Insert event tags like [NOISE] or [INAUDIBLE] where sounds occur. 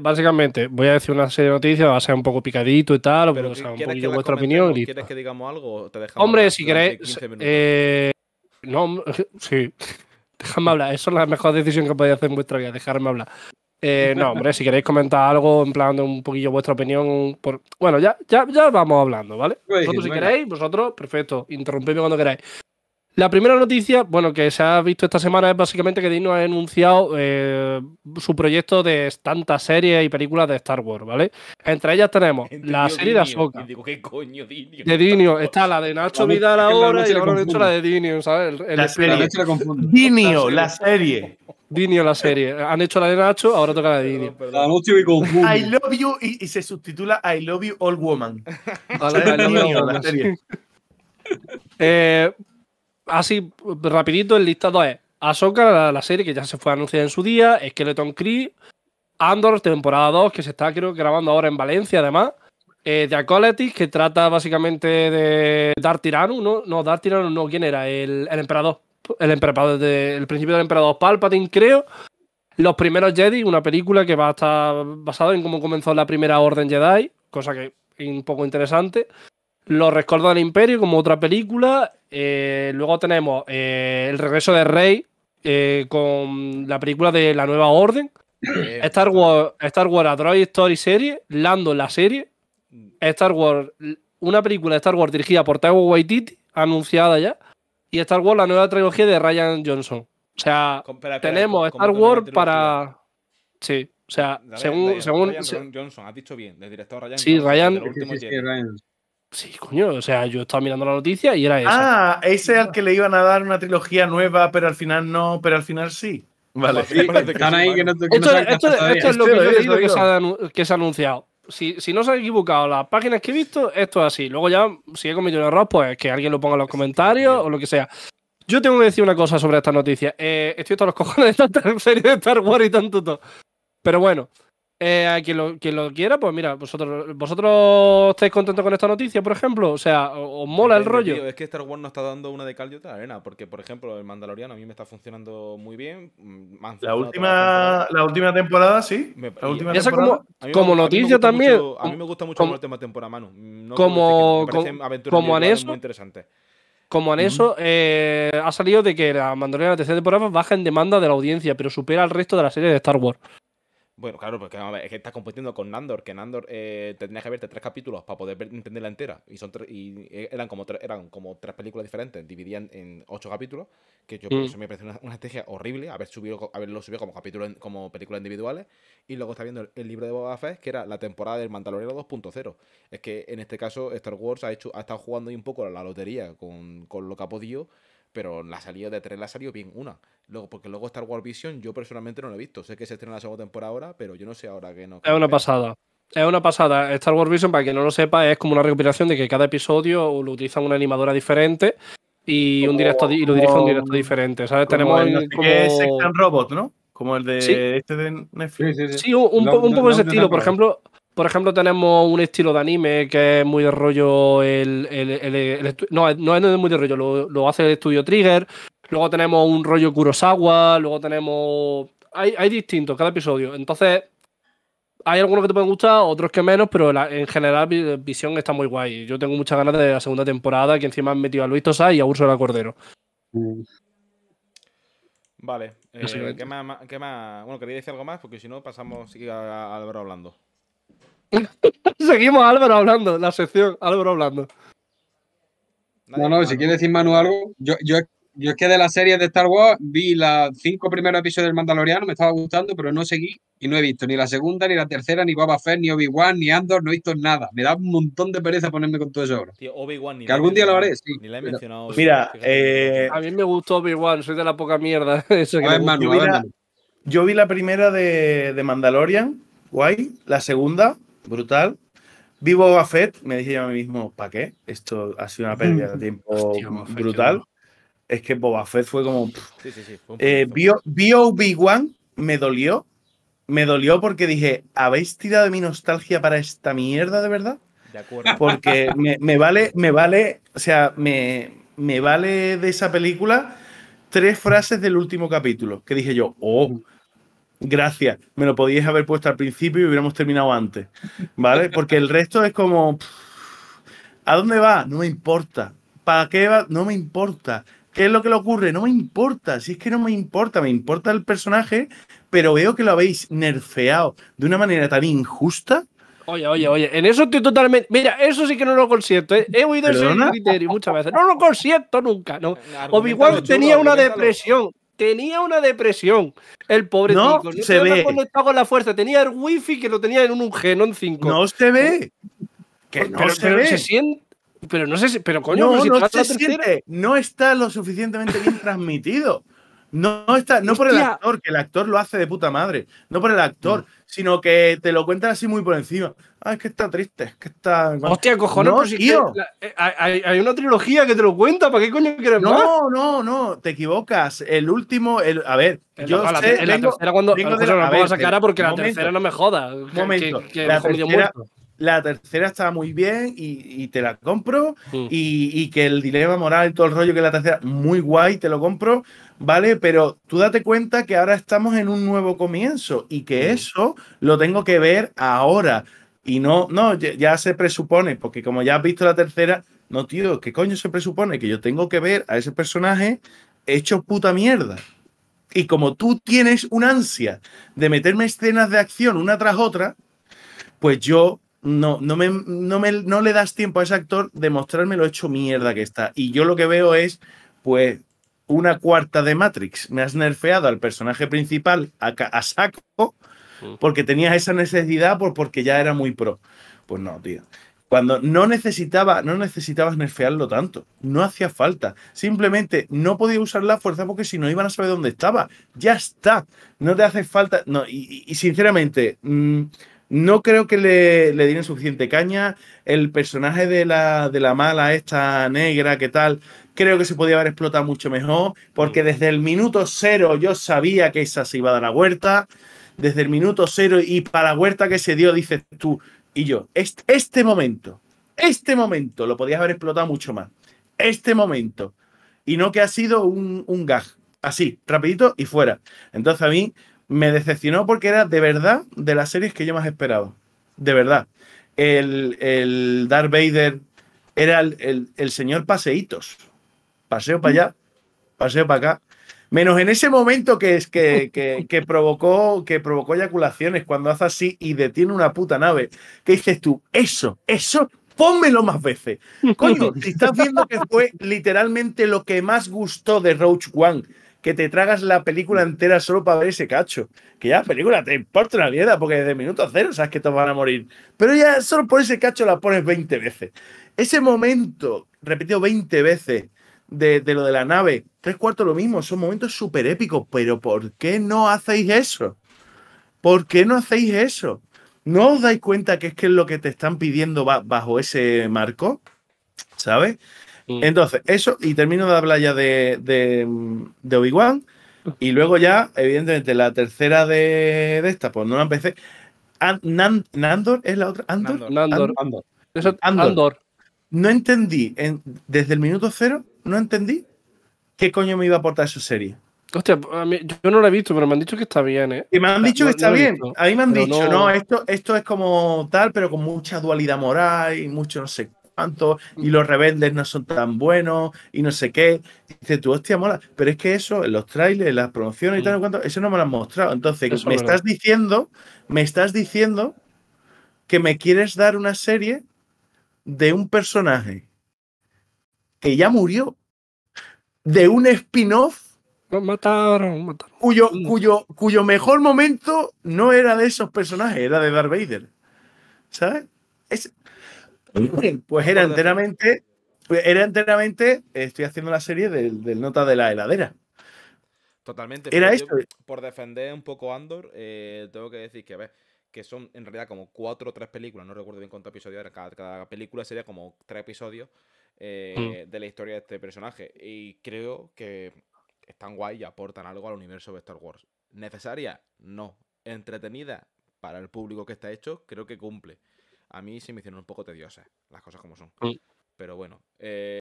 Básicamente, voy a decir una serie de noticias, va a ser un poco picadito y tal, pero sea, un poquillo vuestra opinión. ¿Quieres que digamos algo? Te Hombre, si queréis. Eh, no, [LAUGHS] sí. Dejadme hablar, eso es la mejor decisión que podéis hacer en vuestra vida, dejarme hablar. Eh, no, hombre, si queréis comentar algo, en plan de un poquillo vuestra opinión. Por... Bueno, ya, ya, vamos hablando, ¿vale? Vosotros, si queréis, vosotros, perfecto, interrumpidme cuando queráis. La primera noticia, bueno, que se ha visto esta semana es básicamente que Disney ha anunciado eh, su proyecto de tantas series y películas de Star Wars, ¿vale? Entre ellas tenemos la serie de Ahsoka. Digo, ¿qué coño, Dinio? De Dinio. Está la de Nacho Vidal ahora y ahora han hecho la de Dinio, ¿sabes? la serie. La Dinio, la serie. Dinio, la serie. Han hecho la de Nacho, ahora toca la de Dinio. La noche y I love you y, se subtitula I love you old woman. Vale, I love la serie. Eh, así rapidito, el listado es Ahsoka, la, serie que ya se fue anunciada en su día, Skeleton Cree, Andor, temporada 2, que se está creo grabando ahora en Valencia además, eh, The Acolytes que trata básicamente de Dar Tirano, ¿no? No, Darth Tirano no, ¿quién era? El, emperador. El emperador el principio del emperador Palpatine, creo. Los primeros Jedi, una película que va a estar basada en cómo comenzó la primera Orden Jedi, cosa que es un poco interesante. Los Recuerdos del Imperio como otra película. Eh, luego tenemos eh, El Regreso de Rey eh, con la película de La Nueva Orden. [CLEARS THROAT] Star Wars, Star Wars A Droid Story serie. Lando la serie. Mm. Star Wars, una película de Star Wars dirigida por Taika Waititi, anunciada ya. Y Star Wars, la nueva trilogía de Ryan Johnson. O sea, tenemos Star Wars para. Sí, o sea, según. Johnson, has dicho bien, del director Ryan Sí, Ryan. Sí, coño, o sea, yo estaba mirando la noticia y era eso. Ah, ese es al ah. que le iban a dar una trilogía nueva, pero al final no, pero al final sí. Vale. Esto es lo que he que se, ha, anunciado. Si, no se han equivocado las páginas que he visto, esto es así. Luego ya, si he cometido un error, pues que alguien lo ponga en los este comentarios o lo que sea. Yo tengo que decir una cosa sobre esta noticia. Eh, estoy todos los cojones de tanta [LAUGHS] serie de Star Wars y tanto todo. Pero bueno, eh, a quien lo, quiera, pues mira, vosotros, vosotros estáis contentos con esta noticia, por ejemplo. O sea, os mola el rollo. es que Star Wars no está dando una de cal y otra arena, porque por ejemplo, el Mandaloriano a mí me está funcionando muy bien. Mm, la última, la última temporada, sí. la última Como, noticia también. a mí me gusta mucho el tema temporada, Manu. como, como, Muy interesante. Como en eh, ha salido de que la Mandaloriana tercera temporada baja en demanda de la audiencia, pero supera al resto de la serie de Star Wars. Bueno, claro, porque es que estás compitiendo con Nandor, que Nandor eh, tenías que verte tres capítulos para poder entenderla entera. Y son y eh, eran como tres, eran como tres películas diferentes, dividían en ocho capítulos, que yo creo mm. por eso me parece una, estrategia horrible haber subido, haberlo subido como capítulos como películas individuales. Y luego está viendo el, libro de Boba Fett, que era la temporada del Mandaloriano 2.0. Es que en este caso Star Wars ha hecho, ha estado jugando ahí un poco la lotería con, con lo que ha podido pero la salida de tres la salió bien una. Luego, porque luego Star Wars Vision yo personalmente no lo he visto. Sé que se estrena la segunda temporada ahora, pero yo no sé ahora qué no. Es una pasada. Es una pasada. Star Wars Vision, para quien no lo sepa, es como una recopilación de que cada episodio lo utiliza una animadora diferente y, un directo, y lo dirige un directo diferente. ¿sabes? Tenemos el, Sex Robot, ¿no? Como el de este de Netflix. Sí, un, poco en ese estilo. Por ejemplo, por ejemplo, tenemos un estilo de anime que es muy de rollo. El, el, no, no es muy de rollo, lo, hace el estudio Trigger. Luego tenemos un rollo Kurosawa. Luego tenemos. Hay, hay distintos cada episodio. Entonces, hay algunos que te pueden gustar, otros que menos, pero en general Visión está muy guay. Yo tengo muchas ganas de la segunda temporada, que encima han metido a Luis Tosa y a la Cordero. Mm. Vale. Eh, ¿qué, más, Bueno, quería decir algo más, porque si no pasamos a, hablando. [LAUGHS] Seguimos Álvaro hablando, la sección Álvaro hablando. No, no, si quiere decir Manu algo, yo, yo, yo es que de la serie de Star Wars vi los cinco primeros episodios del Mandaloriano, me estaba gustando, pero no seguí y no he visto ni la segunda, ni la tercera, ni Boba Fett, ni Obi-Wan, ni Andor, no he visto nada. Me da un montón de pereza ponerme con todo eso ahora. Obi-Wan Que algún día lo haré, sí. Ni la he mencionado. Mira, eh, a mí me gustó Obi-Wan, soy de la poca mierda. [LAUGHS] Eso que Manu, yo, vi la, primera de, de Mandalorian, guay, la segunda, brutal. Vivo Boba Fett, me dije yo a mí mismo, ¿para qué? Esto ha sido una mm. pérdida de tiempo brutal. Es que Boba Fett fue como. Sí, sí, sí, eh, vio, obi me dolió. Me dolió porque dije, ¿habéis tirado de mi nostalgia para esta mierda de verdad? De acuerdo. Porque me, vale, me vale, o sea, me, me vale de esa película tres frases del último capítulo que dije yo, oh, Gracias, me lo podíais haber puesto al principio y hubiéramos terminado antes, ¿vale? Porque el resto es como, ¿a dónde va? No me importa. ¿Para qué va? No me importa. ¿Qué es lo que le ocurre? No me importa. Si es que no me importa, me importa el personaje, pero veo que lo habéis nerfeado de una manera tan injusta. Oye, oye, oye, en eso estoy totalmente. Mira, eso sí que no lo consiento. ¿eh? He oído ese criterio muchas veces. No lo consiento nunca. No. igual tenía una depresión tenía una depresión. El pobre no, No se ve. con la fuerza. Tenía el wifi que lo tenía en un Genon 5. No se ve. Que no pero, se pero siente, pero no Pero coño, no se siente. No está lo suficientemente bien [LAUGHS] transmitido. No, está, no por el actor, que el actor lo hace de puta madre, no por el actor, mm. sino que te lo cuentan así muy por encima. Ah, es que está triste, es que está. Hostia, cojones, tío. Eh, hay, hay, una trilogía que te lo cuenta, ¿para qué coño quieres no, No, no, no, te equivocas. El último, el, a ver, yo la, cuando, a la, a sacar porque la tercera no me joda. Un momento, la tercera está muy bien y, te la compro. Mm. Y, que el dilema moral y todo el rollo que la tercera, muy guay, te lo compro, ¿vale? Pero tú date cuenta que ahora estamos en un nuevo comienzo y que mm. eso lo tengo que ver ahora. Y no, no, ya, ya, se presupone, porque como ya has visto la tercera, no, tío, ¿qué coño se presupone? Que yo tengo que ver a ese personaje hecho puta mierda. Y como tú tienes una ansia de meterme escenas de acción una tras otra, pues yo no, no, me, no, me, no le das tiempo a ese actor de mostrarme lo hecho mierda que está. Y yo lo que veo es, pues, una cuarta de Matrix. Me has nerfeado al personaje principal a, saco mm. porque tenías esa necesidad porque ya era muy pro. Pues no, tío. Cuando no necesitaba, no necesitabas nerfearlo tanto. No hacía falta. Simplemente no podía usar la fuerza porque si no iban a saber dónde estaba. Ya está. No te hace falta. No, y, sinceramente. Mm, no creo que le, le suficiente caña. El personaje de la, de la mala, esta negra, ¿qué tal? Creo que se podía haber explotado mucho mejor, porque desde el minuto cero yo sabía que esa se iba a dar la huerta. Desde el minuto cero y para la huerta que se dio, dices tú y yo, este, este momento, este momento lo podías haber explotado mucho más. Este momento. Y no que ha sido un, un gag. Así, rapidito y fuera. Entonces a mí me decepcionó porque era de verdad de las series que yo más esperaba. De verdad. El, el Darth Vader era el, señor paseitos. Paseo para allá, paseo para acá. Menos en ese momento que es que, que, provocó que provocó eyaculaciones cuando hace así y detiene una puta nave. ¿Qué dices tú? Eso, eso, pónmelo más veces. Coño, [LAUGHS] estás viendo que fue literalmente lo que más gustó de Roach One que te tragas la película mm. entera solo para ver ese cacho. Que ya película te importa una mierda porque desde minuto cero sabes que te van a morir. Pero ya solo por ese cacho la pones 20 veces. Ese momento, repetido 20 veces, de, lo de la nave, tres cuartos lo mismo, son momentos súper épicos, pero ¿por qué no hacéis eso? ¿Por qué no hacéis eso? ¿No os dais cuenta que es que es lo que te están pidiendo bajo ese marco? ¿Sabes? Mm. Entonces, eso, y termino de hablar ya de, de, Obi-Wan. Y luego ya, evidentemente, la tercera de, esta, pues no la empecé. Nandor es la otra. Andor. Nandor. No entendí, desde el minuto cero, no entendí qué coño me iba a aportar esa serie. Hostia, yo no la he visto, pero me han dicho que está bien, ¿eh? Y me han dicho que está bien. A mí me han dicho, no... esto, esto es como tal, pero con mucha dualidad moral y mucho no sé y mm. los rebeldes no son tan buenos, y no sé qué. dice tú, hostia, mola. Pero es que eso, en los trailers, las promociones y tal, mm. eso no me lo han mostrado. Entonces, me estás diciendo, me estás diciendo que me quieres dar una serie de un personaje que ya murió, de un spin-off Cuyo, mm. cuyo, cuyo mejor momento no era de esos personajes, era de Darth Vader. ¿Sabes? Es, [LAUGHS] Pues era enteramente, pues era enteramente, estoy haciendo la serie del, nota de la heladera. Totalmente. Era esto. Por defender un poco Andor, eh, tengo que decir que, a que son en realidad como cuatro o tres películas, no recuerdo bien cuántos episodios era cada, película sería como tres episodios eh, mm. de la historia de este personaje. Y creo que están guay y aportan algo al universo de Star Wars. ¿Necesaria? No. ¿Entretenida? Para el público que está hecho, creo que cumple a mí se me hicieron un poco tediosas, las cosas como son. Pero bueno, eh,